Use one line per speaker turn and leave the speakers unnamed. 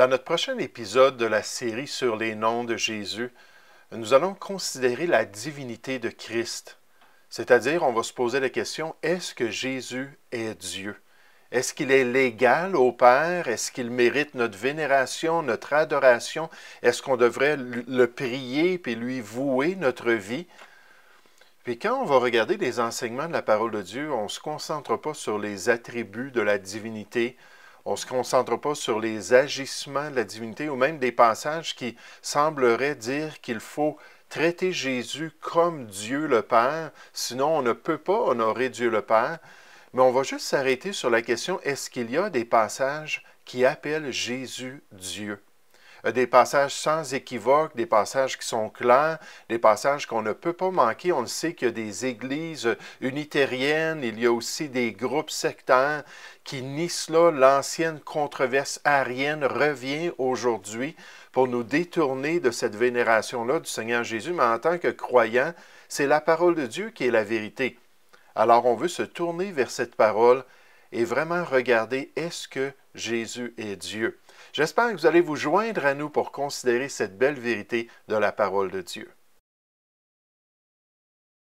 Dans notre prochain épisode de la série sur les noms de Jésus, nous allons considérer la divinité de Christ. C'est-à-dire, on va se poser la question, est-ce que Jésus est Dieu? Est-ce qu'il est légal au Père? Est-ce qu'il mérite notre vénération, notre adoration? Est-ce qu'on devrait le prier puis lui vouer notre vie? Puis quand on va regarder les enseignements de la parole de Dieu, on ne se concentre pas sur les attributs de la divinité, on ne se concentre pas sur les agissements de la divinité ou même des passages qui sembleraient dire qu'il faut traiter Jésus comme Dieu le Père, sinon on ne peut pas honorer Dieu le Père. Mais on va juste s'arrêter sur la question, est-ce qu'il y a des passages qui appellent Jésus Dieu? Euh, des passages sans équivoque, des passages qui sont clairs, des passages qu'on ne peut pas manquer. On le sait qu'il y a des églises euh, unitériennes, il y a aussi des groupes sectaires qui nient cela. L'ancienne controverse arienne revient aujourd'hui pour nous détourner de cette vénération-là du Seigneur Jésus, mais en tant que croyant, c'est la parole de Dieu qui est la vérité. Alors on veut se tourner vers cette parole et vraiment regarder est-ce que Jésus est Dieu. J'espère que vous allez vous joindre à nous pour considérer cette belle vérité de la parole de Dieu.